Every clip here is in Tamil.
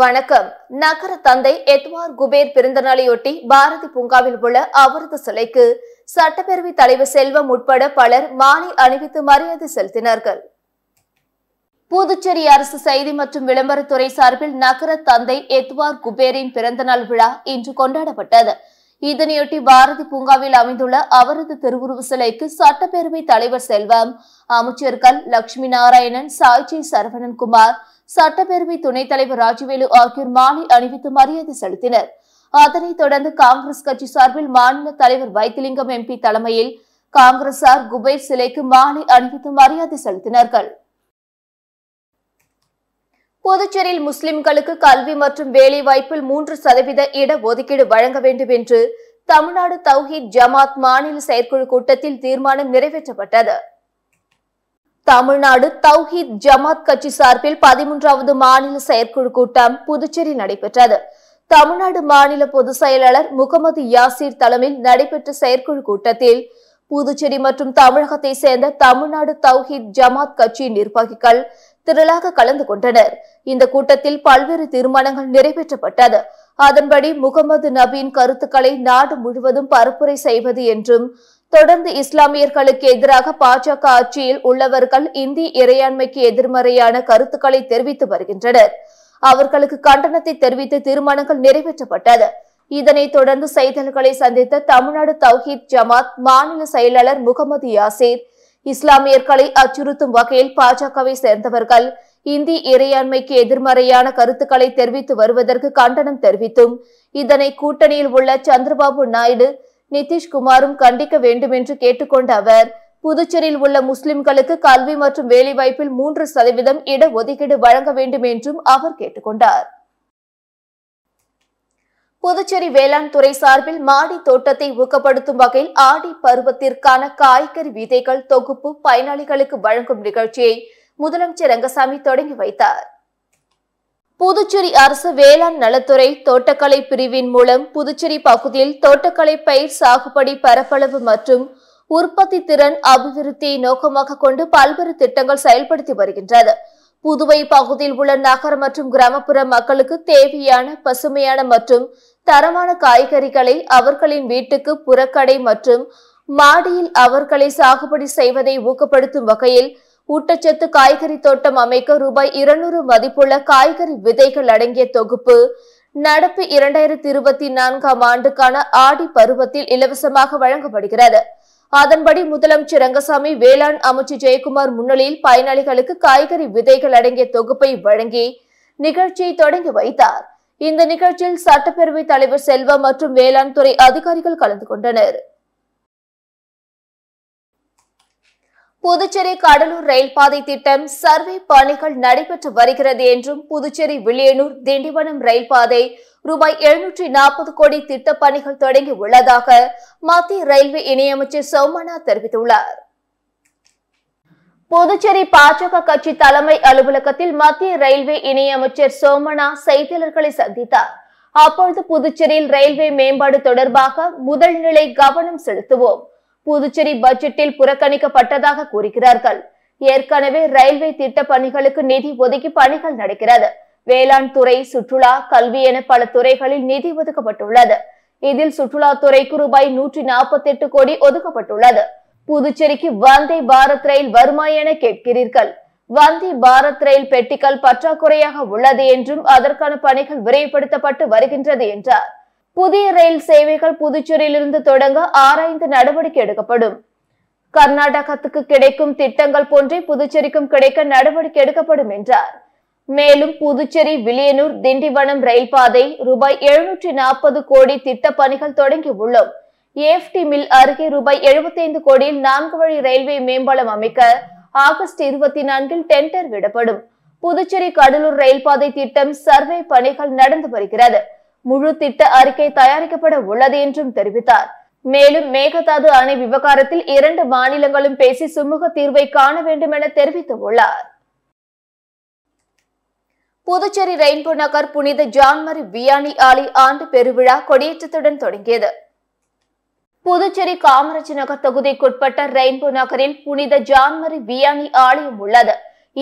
வணக்கம் நகர தந்தை எத்வார் குபேர் பிறந்தநாளையொட்டி பாரதி பூங்காவில் உள்ள அவரது சிலைக்கு சட்டப்பேரவை தலைவர் செல்வம் உட்பட பலர் மாலை அணிவித்து மரியாதை செலுத்தினார்கள் புதுச்சேரி அரசு செய்தி மற்றும் விளம்பரத்துறை சார்பில் நகர தந்தை எத்வார் குபேரின் பிறந்தநாள் விழா இன்று கொண்டாடப்பட்டது இதனையொட்டி பாரதி பூங்காவில் அமைந்துள்ள அவரது திருவுருவ சிலைக்கு சட்டப்பேரவை தலைவர் செல்வம் அமைச்சர்கள் லட்சுமி நாராயணன் சாய்ச்சி சரவணன் குமார் சட்டப்பேரவை துணைத் தலைவர் ராஜவேலு ஆகியோர் மாலை அணிவித்து மரியாதை செலுத்தினர் அதனைத் தொடர்ந்து காங்கிரஸ் கட்சி சார்பில் மாநில தலைவர் வைத்திலிங்கம் எம்பி தலைமையில் காங்கிரசார் குபேர் சிலைக்கு மாலை அணிவித்து மரியாதை செலுத்தினார்கள் புதுச்சேரியில் முஸ்லிம்களுக்கு கல்வி மற்றும் வேலைவாய்ப்பில் மூன்று சதவீத இடஒதுக்கீடு வழங்க வேண்டும் என்று தமிழ்நாடு தௌஹீத் ஜமாத் மாநில செயற்குழு கூட்டத்தில் தீர்மானம் நிறைவேற்றப்பட்டது தமிழ்நாடு தௌஹித் ஜமாத் கட்சி சார்பில் பதிமூன்றாவது மாநில செயற்குழு கூட்டம் புதுச்சேரி நடைபெற்றது தமிழ்நாடு மாநில பொதுச் செயலாளர் முகமது யாசிர் தலைமையில் நடைபெற்ற செயற்குழு கூட்டத்தில் புதுச்சேரி மற்றும் தமிழகத்தை சேர்ந்த தமிழ்நாடு தௌஹித் ஜமாத் கட்சி நிர்வாகிகள் திரளாக கலந்து கொண்டனர் இந்த கூட்டத்தில் பல்வேறு தீர்மானங்கள் நிறைவேற்றப்பட்டது அதன்படி முகமது நபியின் கருத்துக்களை நாடு முழுவதும் பரப்புரை செய்வது என்றும் தொடர்ந்து இஸ்லாமியர்களுக்கு எதிராக பாஜக ஆட்சியில் உள்ளவர்கள் இந்தி இறையாண்மைக்கு எதிர்மறையான கருத்துக்களை தெரிவித்து வருகின்றனர் அவர்களுக்கு கண்டனத்தை தெரிவித்து தீர்மானங்கள் நிறைவேற்றப்பட்டது இதனைத் தொடர்ந்து செய்தல்களை சந்தித்த தமிழ்நாடு தௌஹீத் ஜமாத் மாநில செயலாளர் முகமது யாசீர் இஸ்லாமியர்களை அச்சுறுத்தும் வகையில் பாஜகவை சேர்ந்தவர்கள் இந்தி இறையாண்மைக்கு எதிர்மறையான கருத்துக்களை தெரிவித்து வருவதற்கு கண்டனம் தெரிவித்தும் இதனை கூட்டணியில் உள்ள சந்திரபாபு நாயுடு நிதிஷ்குமாரும் கண்டிக்க வேண்டும் என்று கேட்டுக்கொண்ட அவர் புதுச்சேரியில் உள்ள முஸ்லிம்களுக்கு கல்வி மற்றும் வேலைவாய்ப்பில் மூன்று சதவீதம் இட ஒதுக்கீடு வழங்க வேண்டும் என்றும் அவர் கேட்டுக்கொண்டார் புதுச்சேரி வேளாண் துறை சார்பில் மாடி தோட்டத்தை ஊக்கப்படுத்தும் வகையில் ஆடி பருவத்திற்கான காய்கறி விதைகள் தொகுப்பு பயனாளிகளுக்கு வழங்கும் நிகழ்ச்சியை முதலமைச்சர் ரங்கசாமி தொடங்கி வைத்தார் புதுச்சேரி அரசு வேளாண் நலத்துறை தோட்டக்கலை பிரிவின் மூலம் புதுச்சேரி பகுதியில் தோட்டக்கலை பயிர் சாகுபடி பரப்பளவு மற்றும் உற்பத்தி திறன் அபிவிருத்தியை நோக்கமாக கொண்டு பல்வேறு திட்டங்கள் செயல்படுத்தி வருகின்றது புதுவை பகுதியில் உள்ள நகர் மற்றும் கிராமப்புற மக்களுக்கு தேவையான பசுமையான மற்றும் தரமான காய்கறிகளை அவர்களின் வீட்டுக்கு புறக்கடை மற்றும் மாடியில் அவர்களை சாகுபடி செய்வதை ஊக்கப்படுத்தும் வகையில் ஊட்டச்சத்து காய்கறி தோட்டம் அமைக்க ரூபாய் இருநூறு மதிப்புள்ள காய்கறி விதைகள் அடங்கிய தொகுப்பு நடப்பு இரண்டாயிரத்தி இருபத்தி நான்காம் ஆண்டுக்கான ஆடி பருவத்தில் இலவசமாக வழங்கப்படுகிறது அதன்படி முதலமைச்சர் ரங்கசாமி வேளாண் அமைச்சர் ஜெயக்குமார் முன்னிலையில் பயனாளிகளுக்கு காய்கறி விதைகள் அடங்கிய தொகுப்பை வழங்கி நிகழ்ச்சியை தொடங்கி வைத்தார் இந்த நிகழ்ச்சியில் சட்டப்பேரவைத் தலைவர் செல்வம் மற்றும் வேளாண் துறை அதிகாரிகள் கலந்து கொண்டனர் புதுச்சேரி கடலூர் ரயில் பாதை திட்டம் சர்வே பணிகள் நடைபெற்று வருகிறது என்றும் புதுச்சேரி வில்லியனூர் திண்டிவனம் ரயில் பாதை ரூபாய் எழுநூற்றி நாற்பது கோடி திட்ட பணிகள் தொடங்கி உள்ளதாக மத்திய ரயில்வே இணையமைச்சர் சோமனா தெரிவித்துள்ளார் புதுச்சேரி பாஜக கட்சி தலைமை அலுவலகத்தில் மத்திய ரயில்வே இணையமைச்சர் சோமனா செய்தியாளர்களை சந்தித்தார் அப்பொழுது புதுச்சேரியில் ரயில்வே மேம்பாடு தொடர்பாக முதல்நிலை கவனம் செலுத்துவோம் புதுச்சேரி பட்ஜெட்டில் புறக்கணிக்கப்பட்டதாக கூறுகிறார்கள் ஏற்கனவே ரயில்வே திட்ட பணிகளுக்கு நிதி ஒதுக்கி பணிகள் நடக்கிறது வேளாண் துறை சுற்றுலா கல்வி என பல துறைகளில் நிதி ஒதுக்கப்பட்டுள்ளது இதில் சுற்றுலா துறைக்கு ரூபாய் நூற்றி நாற்பத்தி எட்டு கோடி ஒதுக்கப்பட்டுள்ளது புதுச்சேரிக்கு வந்தே பாரத் ரயில் வருமா என கேட்கிறீர்கள் வந்தே பாரத் ரயில் பெட்டிகள் பற்றாக்குறையாக உள்ளது என்றும் அதற்கான பணிகள் விரைவுபடுத்தப்பட்டு வருகின்றது என்றார் புதிய ரயில் சேவைகள் புதுச்சேரியிலிருந்து தொடங்க ஆராய்ந்து நடவடிக்கை எடுக்கப்படும் கர்நாடகத்துக்கு கிடைக்கும் திட்டங்கள் போன்றே புதுச்சேரிக்கும் கிடைக்க நடவடிக்கை எடுக்கப்படும் என்றார் மேலும் புதுச்சேரி வில்லியனூர் திண்டிவனம் ரயில் பாதை ரூபாய் எழுநூற்றி நாற்பது கோடி திட்ட பணிகள் தொடங்கியுள்ளோம் ஏஎஃப்டி மில் அருகே ரூபாய் எழுபத்தைந்து கோடியில் நான்கு வழி ரயில்வே மேம்பாலம் அமைக்க ஆகஸ்ட் இருபத்தி நான்கில் டெண்டர் விடப்படும் புதுச்சேரி கடலூர் ரயில் பாதை திட்டம் சர்வே பணிகள் நடந்து வருகிறது முழு திட்ட அறிக்கை தயாரிக்கப்பட உள்ளது என்றும் தெரிவித்தார் மேலும் மேகதாது அணை விவகாரத்தில் இரண்டு மாநிலங்களும் பேசி சுமூக தீர்வை காண வேண்டும் என தெரிவித்துள்ளார் புதுச்சேரி ரெயின்போ நகர் புனித ஜான்மரி வியானி ஆலி ஆண்டு பெருவிழா கொடியேற்றத்துடன் தொடங்கியது புதுச்சேரி காமராஜ் நகர் தொகுதிக்குட்பட்ட ரெயின்போ நகரில் புனித ஜான்மரி வியானி ஆலயம் உள்ளது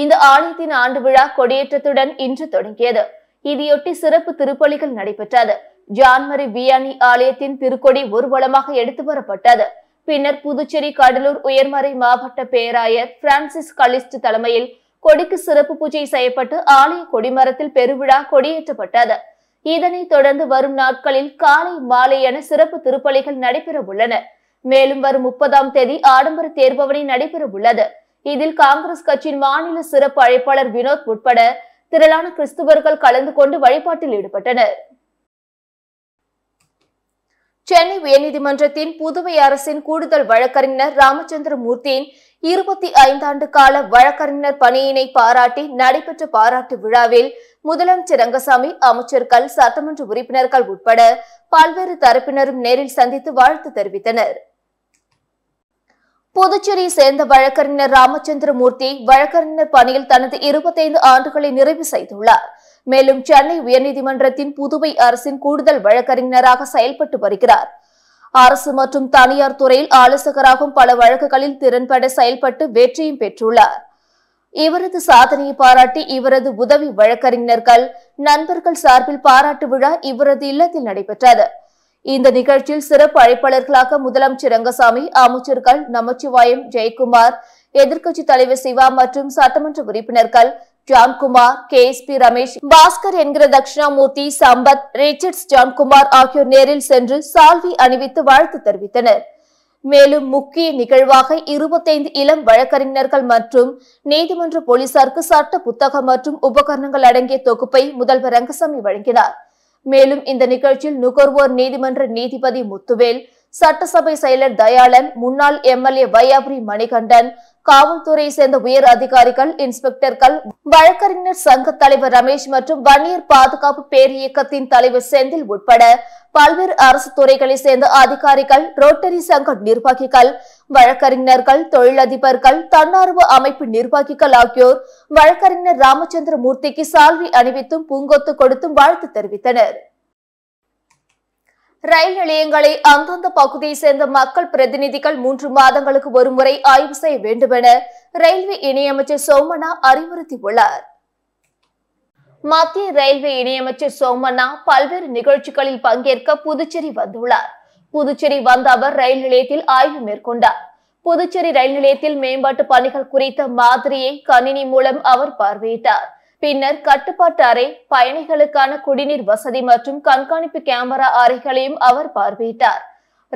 இந்த ஆலயத்தின் ஆண்டு விழா கொடியேற்றத்துடன் இன்று தொடங்கியது இதையொட்டி சிறப்பு திருப்பலிகள் நடைபெற்றது ஜான்மரி வியானி ஆலயத்தின் திருக்கொடி ஊர்வலமாக எடுத்து வரப்பட்டது பின்னர் புதுச்சேரி கடலூர் உயர்மறை மாவட்ட பேராயர் பிரான்சிஸ் கலிஸ்ட் தலைமையில் கொடிக்கு சிறப்பு பூஜை செய்யப்பட்டு ஆலய கொடிமரத்தில் பெருவிழா கொடியேற்றப்பட்டது இதனைத் தொடர்ந்து வரும் நாட்களில் காலை மாலை என சிறப்பு திருப்பலிகள் நடைபெற உள்ளன மேலும் வரும் முப்பதாம் தேதி ஆடம்பர தேர்பவனி நடைபெற உள்ளது இதில் காங்கிரஸ் கட்சியின் மாநில சிறப்பு அழைப்பாளர் வினோத் உட்பட திரளான கிறிஸ்துவர்கள் கலந்து கொண்டு வழிபாட்டில் ஈடுபட்டனர் சென்னை உயர்நீதிமன்றத்தின் புதுவை அரசின் கூடுதல் வழக்கறிஞர் ராமச்சந்திரமூர்த்தியின் இருபத்தி ஐந்தாண்டு கால வழக்கறிஞர் பணியினை பாராட்டி நடைபெற்ற பாராட்டு விழாவில் முதலமைச்சர் ரங்கசாமி அமைச்சர்கள் சட்டமன்ற உறுப்பினர்கள் உட்பட பல்வேறு தரப்பினரும் நேரில் சந்தித்து வாழ்த்து தெரிவித்தனா் புதுச்சேரியை சேர்ந்த வழக்கறிஞர் ராமச்சந்திரமூர்த்தி வழக்கறிஞர் பணியில் தனது இருபத்தைந்து ஆண்டுகளை நிறைவு செய்துள்ளார் மேலும் சென்னை உயர்நீதிமன்றத்தின் புதுவை அரசின் கூடுதல் வழக்கறிஞராக செயல்பட்டு வருகிறார் அரசு மற்றும் தனியார் துறையில் ஆலோசகராகவும் பல வழக்குகளில் திறன்பட செயல்பட்டு வெற்றியும் பெற்றுள்ளார் இவரது சாதனையை பாராட்டி இவரது உதவி வழக்கறிஞர்கள் நண்பர்கள் சார்பில் பாராட்டு விழா இவரது இல்லத்தில் நடைபெற்றது இந்த நிகழ்ச்சியில் சிறப்பு அழைப்பாளர்களாக முதலமைச்சர் ரங்கசாமி அமைச்சர்கள் நமச்சிவாயம் ஜெயக்குமார் எதிர்க்கட்சி தலைவர் சிவா மற்றும் சட்டமன்ற உறுப்பினர்கள் Johnkumar K S P Ramesh Bhaskar என்கிற தட்சிணாமூர்த்தி சம்பத் ரிச்சர்ட்ஸ் ஜான்குமார் ஆகியோர் நேரில் சென்று சால்வி அணிவித்து வாழ்த்து தெரிவித்தனர் மேலும் முக்கிய நிகழ்வாக இருபத்தைந்து இளம் வழக்கறிஞர்கள் மற்றும் நீதிமன்ற போலீசாருக்கு சட்ட புத்தகம் மற்றும் உபகரணங்கள் அடங்கிய தொகுப்பை முதல்வர் ரங்கசாமி வழங்கினார் மேலும் இந்த நிகழ்ச்சியில் நுகர்வோர் நீதிமன்ற நீதிபதி முத்துவேல் சட்டசபை செயலர் தயாளன் முன்னாள் எம்எல்ஏ வையாபுரி மணிகண்டன் காவல்துறையை சேர்ந்த உயர் அதிகாரிகள் இன்ஸ்பெக்டர்கள் வழக்கறிஞர் சங்க தலைவர் ரமேஷ் மற்றும் வன்னியர் பாதுகாப்பு பேர் இயக்கத்தின் தலைவர் செந்தில் உட்பட பல்வேறு அரசு துறைகளை சேர்ந்த அதிகாரிகள் ரோட்டரி சங்க நிர்வாகிகள் வழக்கறிஞர்கள் தொழிலதிபர்கள் தன்னார்வ அமைப்பு நிர்வாகிகள் ஆகியோர் வழக்கறிஞர் ராமச்சந்திர மூர்த்திக்கு சால்வி அணிவித்தும் பூங்கொத்து கொடுத்தும் வாழ்த்து தெரிவித்தனர் ரயில் நிலையங்களை அந்தந்த பகுதியை சேர்ந்த மக்கள் பிரதிநிதிகள் மூன்று மாதங்களுக்கு ஒருமுறை ஆய்வு செய்ய வேண்டும் என ரயில்வே இணையமைச்சர் சோமனா அறிவுறுத்தியுள்ளார் மத்திய ரயில்வே இணையமைச்சர் சோமண்ணா பல்வேறு நிகழ்ச்சிகளில் பங்கேற்க புதுச்சேரி வந்துள்ளார் புதுச்சேரி வந்த அவர் ரயில் நிலையத்தில் ஆய்வு மேற்கொண்டார் புதுச்சேரி ரயில் நிலையத்தில் மேம்பாட்டு பணிகள் குறித்த மாதிரியை கணினி மூலம் அவர் பார்வையிட்டார் பின்னர் கட்டுப்பாட்டு அறை பயணிகளுக்கான குடிநீர் வசதி மற்றும் கண்காணிப்பு கேமரா அறைகளையும் அவர் பார்வையிட்டார்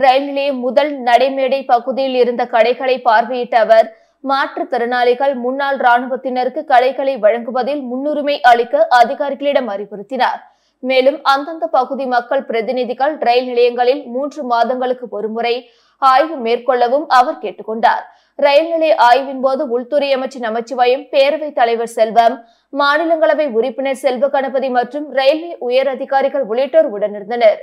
ரயில் நிலைய முதல் நடைமேடை பகுதியில் இருந்த கடைகளை பார்வையிட்ட அவர் மாற்றுத்திறனாளிகள் முன்னாள் ராணுவத்தினருக்கு கடைகளை வழங்குவதில் முன்னுரிமை அளிக்க அதிகாரிகளிடம் அறிவுறுத்தினார் மேலும் அந்தந்த பகுதி மக்கள் பிரதிநிதிகள் ரயில் நிலையங்களில் மூன்று மாதங்களுக்கு ஒருமுறை ஆய்வு மேற்கொள்ளவும் அவர் கேட்டுக்கொண்டார் ரயில் நிலைய ஆய்வின் போது உள்துறை அமைச்சர் நமச்சிவாயம் பேரவைத் தலைவர் செல்வம் மாநிலங்களவை உறுப்பினர் செல்வ கணபதி மற்றும் ரயில்வே உயர் அதிகாரிகள் உள்ளிட்டோர் உடனிருந்தனர்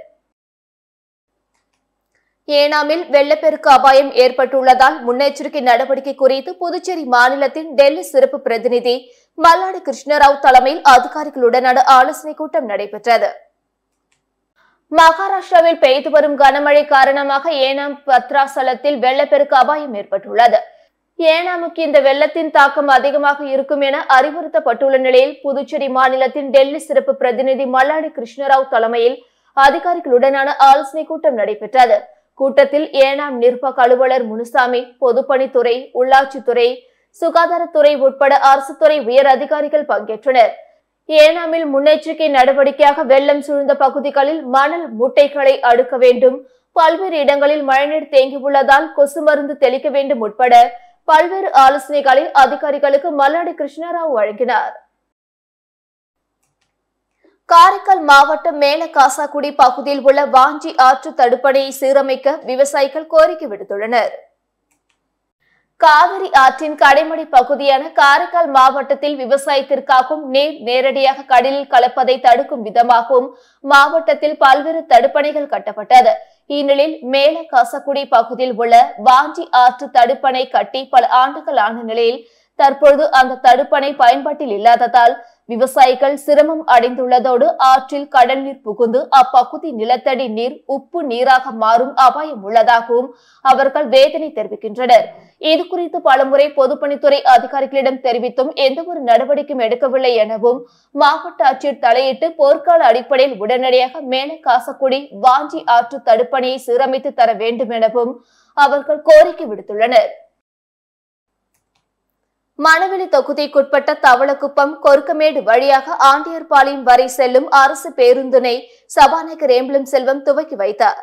ஏனாமில் வெள்ளப்பெருக்கு அபாயம் ஏற்பட்டுள்ளதால் முன்னெச்சரிக்கை நடவடிக்கை குறித்து புதுச்சேரி மாநிலத்தின் டெல்லி சிறப்பு பிரதிநிதி மல்லாடி கிருஷ்ணராவ் தலைமையில் அதிகாரிகளுடனான ஆலோசனைக் கூட்டம் நடைபெற்றது மகாராஷ்டிராவில் பெய்து வரும் கனமழை காரணமாக ஏனாம் பத்ராசலத்தில் வெள்ளப்பெருக்கு அபாயம் ஏற்பட்டுள்ளது ஏனாமுக்கு இந்த வெள்ளத்தின் தாக்கம் அதிகமாக இருக்கும் என அறிவுறுத்தப்பட்டுள்ள நிலையில் புதுச்சேரி மாநிலத்தின் டெல்லி சிறப்பு பிரதிநிதி மல்லாடி கிருஷ்ணராவ் தலைமையில் அதிகாரிகளுடனான ஆலோசனை கூட்டம் நடைபெற்றது கூட்டத்தில் ஏனாம் நிர்வாக அலுவலர் முனுசாமி பொதுப்பணித்துறை உள்ளாட்சித்துறை சுகாதாரத்துறை உட்பட அரசு துறை உயர் அதிகாரிகள் பங்கேற்றனர் ஏனாமில் முன்னெச்சரிக்கை நடவடிக்கையாக வெள்ளம் சூழ்ந்த பகுதிகளில் மணல் மூட்டைகளை அடுக்க வேண்டும் பல்வேறு இடங்களில் மழைநீர் தேங்கியுள்ளதால் கொசு மருந்து தெளிக்க வேண்டும் உட்பட பல்வேறு ஆலோசனைகளை அதிகாரிகளுக்கு மல்லாடி கிருஷ்ணராவ் வழங்கினார் காரைக்கால் மாவட்டம் மேல காசாக்குடி பகுதியில் உள்ள வாஞ்சி ஆற்று தடுப்பணையை சீரமைக்க விவசாயிகள் கோரிக்கை விடுத்துள்ளனர் காவிரி ஆற்றின் கடைமடி பகுதியான காரைக்கால் மாவட்டத்தில் விவசாயத்திற்காகவும் நீர் நேரடியாக கடலில் கலப்பதை தடுக்கும் விதமாகவும் மாவட்டத்தில் பல்வேறு தடுப்பணைகள் கட்டப்பட்டது இந்நிலையில் மேல காசக்குடி பகுதியில் உள்ள வாஞ்சி ஆற்று தடுப்பணை கட்டி பல ஆண்டுகளான நிலையில் தற்பொழுது அந்த தடுப்பணை பயன்பாட்டில் இல்லாததால் விவசாயிகள் சிரமம் அடைந்துள்ளதோடு ஆற்றில் கடல் நீர் புகுந்து அப்பகுதி நிலத்தடி நீர் உப்பு நீராக மாறும் அபாயம் உள்ளதாகவும் அவர்கள் வேதனை தெரிவிக்கின்றனர் இது குறித்து பலமுறை பொதுப்பணித்துறை அதிகாரிகளிடம் தெரிவித்தும் எந்த ஒரு நடவடிக்கையும் எடுக்கவில்லை எனவும் மாவட்ட ஆட்சியர் தலையிட்டு போர்க்கால அடிப்படையில் உடனடியாக மேலே காசக்குடி வாஞ்சி ஆற்று தடுப்பணையை சீரமைத்து தர வேண்டும் எனவும் அவர்கள் கோரிக்கை விடுத்துள்ளனர் மணவெளி தொகுதிக்குட்பட்ட தவளக்குப்பம் கொருக்கமேடு வழியாக ஆண்டியார்பாளையம் வரை செல்லும் அரசு பேருந்தினை சபாநாயகர் ஏம்பலம் செல்வம் துவக்கி வைத்தார்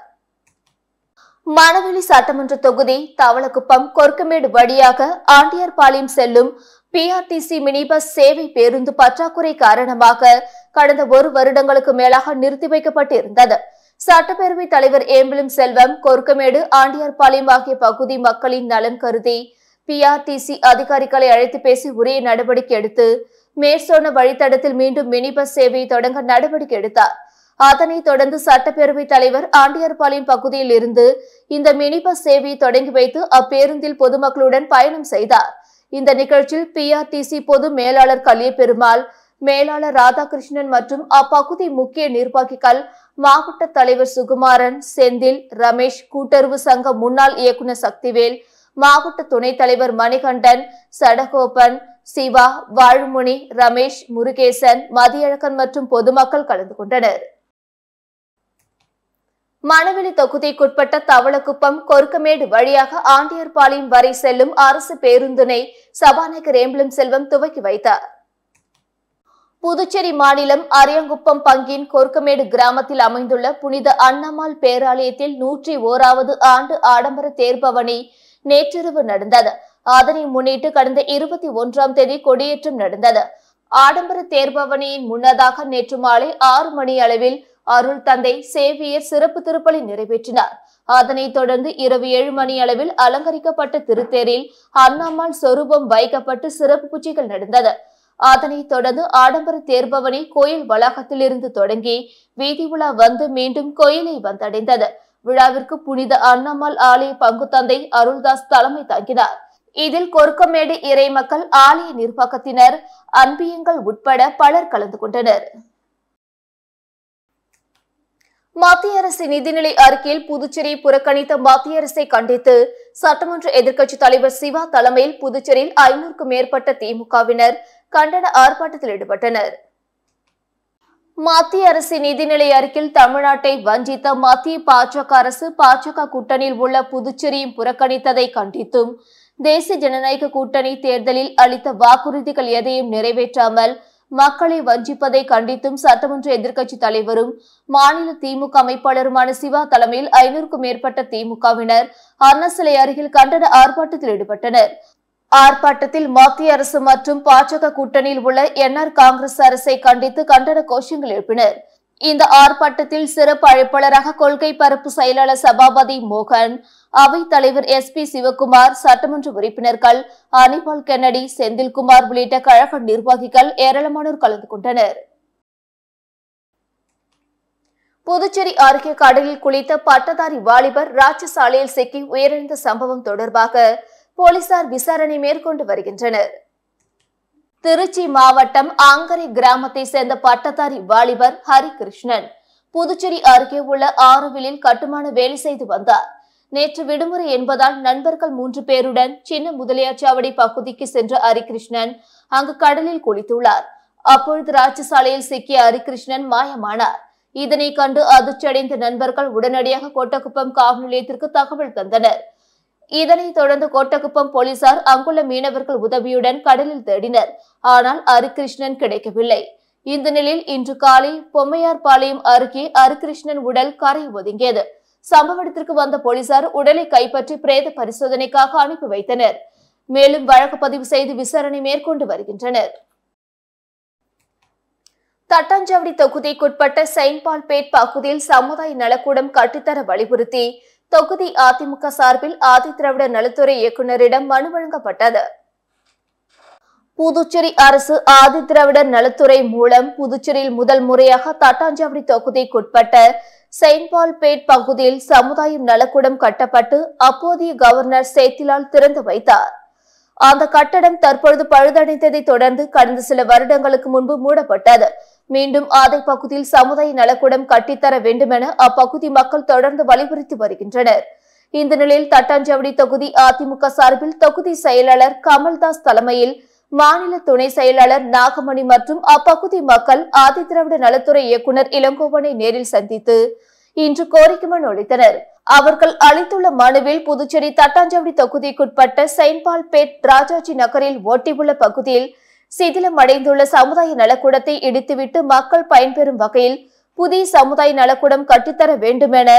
மணவெளி சட்டமன்ற தொகுதி தவளக்குப்பம் கொருக்கமேடு வழியாக ஆண்டியார்பாளையம் செல்லும் பிஆர்டிசி மினி பஸ் சேவை பேருந்து பற்றாக்குறை காரணமாக கடந்த ஒரு வருடங்களுக்கு மேலாக நிறுத்தி வைக்கப்பட்டிருந்தது சட்டப்பேரவை தலைவர் ஏம்பலம் செல்வம் கொருக்கமேடு ஆண்டியார்பாளையம் ஆகிய பகுதி மக்களின் நலன் கருதி பிஆர்டிசி அதிகாரிகளை அழைத்து பேசி உரிய நடவடிக்கை எடுத்து மேற்சோன வழித்தடத்தில் மீண்டும் மினி பஸ் சேவையை தொடங்க நடவடிக்கை எடுத்தார் அதனைத் தொடர்ந்து சட்டப்பேரவைத் தலைவர் ஆண்டியார்பாளையம் பகுதியில் இருந்து இந்த மினி பஸ் சேவையை தொடங்கி வைத்து அப்பேருந்தில் பொதுமக்களுடன் பயணம் செய்தார் இந்த நிகழ்ச்சியில் பிஆர்டிசி பொது மேலாளர் கலியபெருமாள் மேலாளர் ராதாகிருஷ்ணன் மற்றும் அப்பகுதி முக்கிய நிர்வாகிகள் மாவட்ட தலைவர் சுகுமாரன் செந்தில் ரமேஷ் கூட்டுறவு சங்க முன்னாள் இயக்குநர் சக்திவேல் மாவட்ட துணைத் தலைவர் மணிகண்டன் சடகோபன் சிவா வாழ்முனி ரமேஷ் முருகேசன் மதியழகன் மற்றும் பொதுமக்கள் கலந்து கொண்டனர் மணவெளி தொகுதிக்குட்பட்ட தவளக்குப்பம் கொருக்கமேடு வழியாக ஆண்டியார்பாளையம் வரை செல்லும் அரசு பேருந்தினை சபாநாயகர் ஏம்பலம் செல்வம் துவக்கி வைத்தார் புதுச்சேரி மாநிலம் அரியங்குப்பம் பங்கின் கொர்க்கமேடு கிராமத்தில் அமைந்துள்ள புனித அன்னம்மாள் பேராலயத்தில் நூற்றி ஓராவது ஆண்டு ஆடம்பர தேர்பவனி நேற்றிரவு நடந்தது அதனை முன்னிட்டு கடந்த இருபத்தி ஒன்றாம் தேதி கொடியேற்றம் நடந்தது ஆடம்பர தேர்பவனியின் முன்னதாக நேற்று மாலை ஆறு மணி அளவில் அருள் தந்தை சேவியர் சிறப்பு திருப்பலி நிறைவேற்றினார் அதனைத் தொடர்ந்து இரவு ஏழு மணி அளவில் அலங்கரிக்கப்பட்ட திருத்தேரில் அண்ணாம்மாள் சொரூபம் வைக்கப்பட்டு சிறப்பு பூஜைகள் நடந்தது அதனைத் தொடர்ந்து ஆடம்பர தேர்பவனி கோயில் வளாகத்தில் இருந்து தொடங்கி வீதி உலா வந்து மீண்டும் கோயிலை வந்தடைந்தது விழாவிற்கு புனித அண்ணம்மாள் ஆலய பங்கு தந்தை அருள்தாஸ் தலைமை தாங்கினார் இதில் கொருக்கமேடு இறை மக்கள் ஆலய நிர்வாகத்தினர் அன்பியங்கள் உட்பட பலர் கலந்து கொண்டனர் மத்திய அரசு நிதிநிலை அறிக்கையில் புதுச்சேரியை புறக்கணித்த மத்திய அரசை கண்டித்து சட்டமன்ற எதிர்க்கட்சித் தலைவர் சிவா தலைமையில் புதுச்சேரியில் ஐநூறுக்கும் மேற்பட்ட திமுகவினர் கண்டன ஆர்ப்பாட்டத்தில் ஈடுபட்டனர் மத்திய அரசு நிதிநிலை அறிக்கையில் தமிழ்நாட்டை வஞ்சித்த மத்திய பாஜக அரசு பாஜக கூட்டணியில் உள்ள புதுச்சேரியும் புறக்கணித்ததை கண்டித்தும் தேசிய ஜனநாயக கூட்டணி தேர்தலில் அளித்த வாக்குறுதிகள் எதையும் நிறைவேற்றாமல் மக்களை வஞ்சிப்பதை கண்டித்தும் சட்டமன்ற எதிர்க்கட்சி தலைவரும் மாநில திமுக அமைப்பாளருமான சிவா தலைமையில் ஐநூறுக்கும் மேற்பட்ட திமுகவினர் அண்ணா அருகில் கண்டன ஆர்ப்பாட்டத்தில் ஈடுபட்டனர் ஆர்ப்பாட்டத்தில் மத்திய அரசு மற்றும் பாஜக கூட்டணியில் உள்ள என்ஆர் காங்கிரஸ் அரசை கண்டித்து கண்டன கோஷங்கள் எழுப்பினர் இந்த ஆர்ப்பாட்டத்தில் சிறப்பு அழைப்பாளராக கொள்கை பரப்பு செயலாளர் சபாபதி மோகன் அவை தலைவர் எஸ் பி சிவக்குமார் சட்டமன்ற உறுப்பினர்கள் அனிபால் கென்னடி செந்தில்குமார் உள்ளிட்ட கழக நிர்வாகிகள் ஏராளமானோர் கலந்து கொண்டனர் புதுச்சேரி அருகே கடலில் குளித்த பட்டதாரி வாலிபர் ராட்சசாலையில் சிக்கி உயிரிழந்த சம்பவம் தொடர்பாக போலீசார் விசாரணை மேற்கொண்டு வருகின்றனர் திருச்சி மாவட்டம் ஆங்கரை கிராமத்தை சேர்ந்த பட்டதாரி வாலிபர் ஹரிகிருஷ்ணன் புதுச்சேரி அருகே உள்ள ஆறுவிலில் கட்டுமான வேலை செய்து வந்தார் நேற்று விடுமுறை என்பதால் நண்பர்கள் மூன்று பேருடன் சின்ன முதலியாச்சாவடி பகுதிக்கு சென்ற ஹரிகிருஷ்ணன் அங்கு கடலில் குளித்துள்ளார் அப்பொழுது ராட்சசாலையில் சிக்கிய ஹரிகிருஷ்ணன் மாயமானார் இதனை கண்டு அதிர்ச்சியடைந்த நண்பர்கள் உடனடியாக கோட்டக்குப்பம் காவல் நிலையத்திற்கு தகவல் தந்தனர் இதனைத் தொடர்ந்து கோட்டக்குப்பம் போலீசார் அங்குள்ள மீனவர்கள் உதவியுடன் கடலில் தேடினர் ஆனால் அரிகிருஷ்ணன் கிடைக்கவில்லை இந்த நிலையில் இன்று காலை பொம்மையார்பாளையம் அருகே அரிகிருஷ்ணன் உடல் கரை ஒதுங்கியது சம்பவ இடத்திற்கு வந்த போலீசார் உடலை கைப்பற்றி பிரேத பரிசோதனைக்காக அனுப்பி வைத்தனர் மேலும் வழக்கு பதிவு செய்து விசாரணை மேற்கொண்டு வருகின்றனர் தட்டாஞ்சாவடி தொகுதிக்குட்பட்ட செயின்பால்பேட் பகுதியில் சமுதாய நலக்கூடம் கட்டித்தர வலியுறுத்தி தொகுதி அதிமுக சார்பில் ஆதிதிராவிட நலத்துறை இயக்குநரிடம் மனு வழங்கப்பட்டது புதுச்சேரி அரசு ஆதிதிராவிடர் நலத்துறை மூலம் புதுச்சேரியில் முதல் முறையாக தட்டாஞ்சாவடி தொகுதிக்குட்பட்ட செயின்பால்பேட் பகுதியில் சமுதாயம் நலக்கூடம் கட்டப்பட்டு அப்போதைய கவர்னர் சேத்திலால் திறந்து வைத்தார் அந்த கட்டடம் தற்பொழுது பழுதடைந்ததை தொடர்ந்து கடந்த சில வருடங்களுக்கு முன்பு மூடப்பட்டது மீண்டும் ஆதை பகுதியில் சமுதாய நலக்கூடம் கட்டித்தர வேண்டும் என அப்பகுதி மக்கள் தொடர்ந்து வலியுறுத்தி வருகின்றனர் இந்த நிலையில் தட்டாஞ்சாவடி தொகுதி அதிமுக சார்பில் தொகுதி செயலாளர் கமல்தாஸ் தலைமையில் மாநில துணை செயலாளர் நாகமணி மற்றும் அப்பகுதி மக்கள் ஆதி திராவிட நலத்துறை இயக்குநர் இளங்கோவனை நேரில் சந்தித்து இன்று கோரிக்கை மனு அளித்தனர் அவர்கள் அளித்துள்ள மனுவில் புதுச்சேரி தட்டாஞ்சாவடி தொகுதிக்குட்பட்ட செயின்பால்பேட் ராஜாஜி நகரில் ஒட்டியுள்ள பகுதியில் சிதிலம் அடைந்துள்ள சமுதாய நலக்கூடத்தை இடித்துவிட்டு மக்கள் பயன்பெறும் வகையில் புதிய சமுதாய நலக்கூடம் கட்டித்தர வேண்டும் என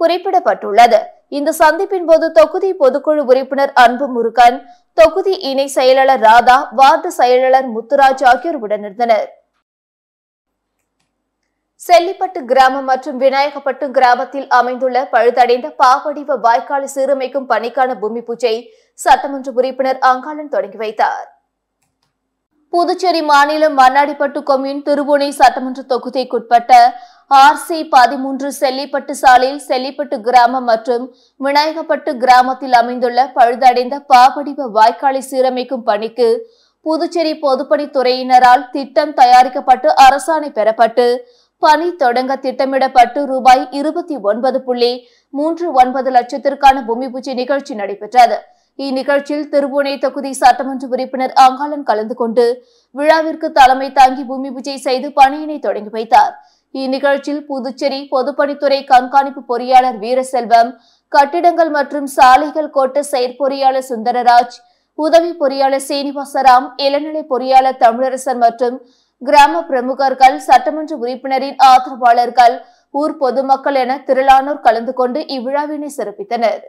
குறிப்பிடப்பட்டுள்ளது இந்த சந்திப்பின் போது தொகுதி பொதுக்குழு உறுப்பினர் அன்பு முருகன் தொகுதி இணை செயலாளர் ராதா வார்டு செயலாளர் முத்துராஜ் ஆகியோர் உடனிருந்தனர் செல்லிப்பட்டு கிராமம் மற்றும் விநாயகப்பட்டு கிராமத்தில் அமைந்துள்ள பழுதடைந்த பாவடிவ வாய்க்காலை சீரமைக்கும் பணிக்கான பூமி பூஜை சட்டமன்ற உறுப்பினர் அங்காளன் தொடங்கி வைத்தார் புதுச்சேரி மாநிலம் மண்ணாடிப்பட்டு கொம்யூன் திருபுனை சட்டமன்ற தொகுதிக்குட்பட்ட ஆர்சி பதிமூன்று செல்லிப்பட்டு சாலையில் செல்லிப்பட்டு கிராமம் மற்றும் விநாயகப்பட்டு கிராமத்தில் அமைந்துள்ள பழுதடைந்த பாபடிவ வாய்க்காலை சீரமைக்கும் பணிக்கு புதுச்சேரி பொதுப்பணித்துறையினரால் திட்டம் தயாரிக்கப்பட்டு அரசாணை பெறப்பட்டு பணி தொடங்க திட்டமிடப்பட்டு ரூபாய் இருபத்தி ஒன்பது புள்ளி மூன்று ஒன்பது லட்சத்திற்கான பூமி பூஜை நிகழ்ச்சி நடைபெற்றது இந்நிகழ்ச்சியில் திருபுவனை தொகுதி சட்டமன்ற உறுப்பினர் அங்காளன் கலந்து கொண்டு விழாவிற்கு தலைமை தாங்கி பூமி பூஜை செய்து பணியினை தொடங்கி வைத்தார் இந்நிகழ்ச்சியில் புதுச்சேரி பொதுப்பணித்துறை கண்காணிப்பு பொறியாளர் வீரசெல்வம் கட்டிடங்கள் மற்றும் சாலைகள் கோட்ட செயற்பொறியாளர் சுந்தரராஜ் உதவி பொறியாளர் சீனிவாசராம் இளநிலை பொறியாளர் தமிழரசன் மற்றும் கிராம பிரமுகர்கள் சட்டமன்ற உறுப்பினரின் ஆதரவாளர்கள் ஊர் பொதுமக்கள் என திரளானோர் கலந்து கொண்டு இவ்விழாவினை சிறப்பித்தனர்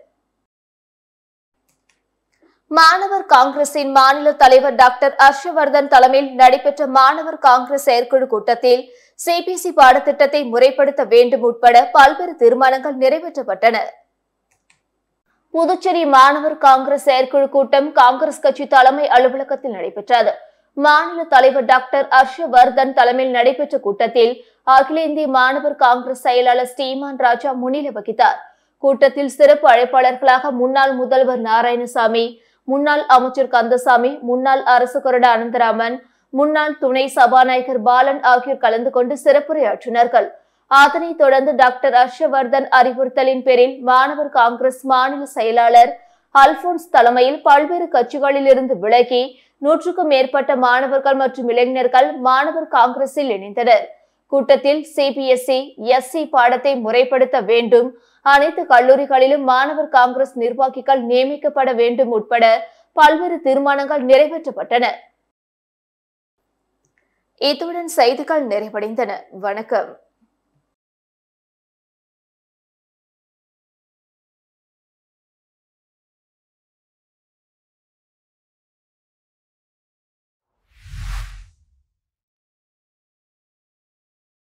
மாணவர் காங்கிரசின் மாநில தலைவர் டாக்டர் ஹர்ஷவர்தன் தலைமையில் நடைபெற்ற மாணவர் காங்கிரஸ் செயற்குழு கூட்டத்தில் சிபிஎஸ்இ பாடத்திட்டத்தை முறைப்படுத்த வேண்டும் உட்பட பல்வேறு தீர்மானங்கள் நிறைவேற்றப்பட்டன புதுச்சேரி மாணவர் காங்கிரஸ் செயற்குழு கூட்டம் காங்கிரஸ் கட்சி தலைமை அலுவலகத்தில் நடைபெற்றது மாநில தலைவர் டாக்டர் ஹர்ஷவர்தன் தலைமையில் நடைபெற்ற கூட்டத்தில் அகில இந்திய மாணவர் காங்கிரஸ் செயலாளர் ஸ்ரீமான் ராஜா முன்னிலை வகித்தார் கூட்டத்தில் சிறப்பு அழைப்பாளர்களாக முன்னாள் முதல்வர் நாராயணசாமி முன்னாள் அமைச்சர் கந்தசாமி முன்னாள் அரசு கொறடா அனந்தராமன் முன்னாள் துணை சபாநாயகர் பாலன் ஆகியோர் கலந்து கொண்டு சிறப்புரையாற்றினார்கள் அதனைத் தொடர்ந்து டாக்டர் ஹர்ஷவர்தன் அறிவுறுத்தலின் பேரில் மாணவர் காங்கிரஸ் மாநில செயலாளர் அல்போன்ஸ் தலைமையில் பல்வேறு கட்சிகளில் இருந்து விலகி நூற்றுக்கும் மேற்பட்ட மாணவர்கள் மற்றும் இளைஞர்கள் மாணவர் காங்கிரஸில் இணைந்தனர் கூட்டத்தில் சிபிஎஸ்இ எஸ்சி பாடத்தை முறைப்படுத்த வேண்டும் அனைத்து கல்லூரிகளிலும் மாணவர் காங்கிரஸ் நிர்வாகிகள் நியமிக்கப்பட வேண்டும் உட்பட பல்வேறு தீர்மானங்கள் நிறைவேற்றப்பட்டன இத்துடன் செய்திகள் நிறைவடைந்தன வணக்கம்